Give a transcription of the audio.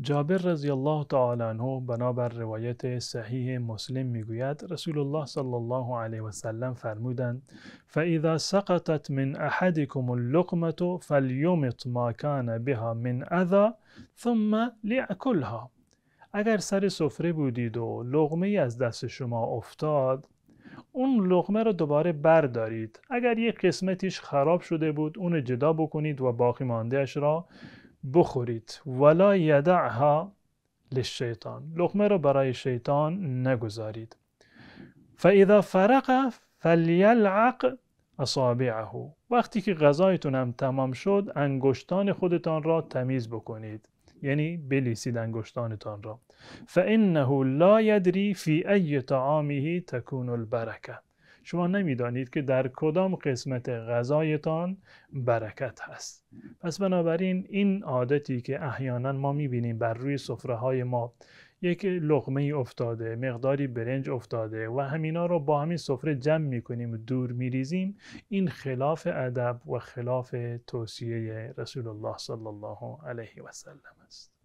جابر رضی الله تعالی عنه بنابر روایت صحیح مسلم میگوید رسول الله صلی الله علیه و سلم فرمودند فاذا سقطت من احدكم اللقمه فليمط ما كان بها من اذى ثم لیاکلها اگر سر سفره بودید و لقمه از دست شما افتاد اون لقمه را دوباره بردارید اگر یک قسمتیش خراب شده بود اون جدا بکنید و باقی ماندهش را بخورید ولا یدعها للشیطان لقمه را برای شیطان نگذارید فاذا فرق فلیلعق اصابعه وقتی که غذایتون هم تمام شد انگشتان خودتان را تمیز بکنید یعنی بلیسید انگشتانتان را فانه لا یدری فی ای طعامه تکون البرکه شما نمیدانید که در کدام قسمت غذایتان برکت هست پس بنابراین این عادتی که احیانا ما میبینیم بر روی صفره های ما یک لغمه افتاده مقداری برنج افتاده و همینا رو با همین سفره جمع میکنیم و دور میریزیم این خلاف ادب و خلاف توصیه رسول الله صلی الله علیه و سلم است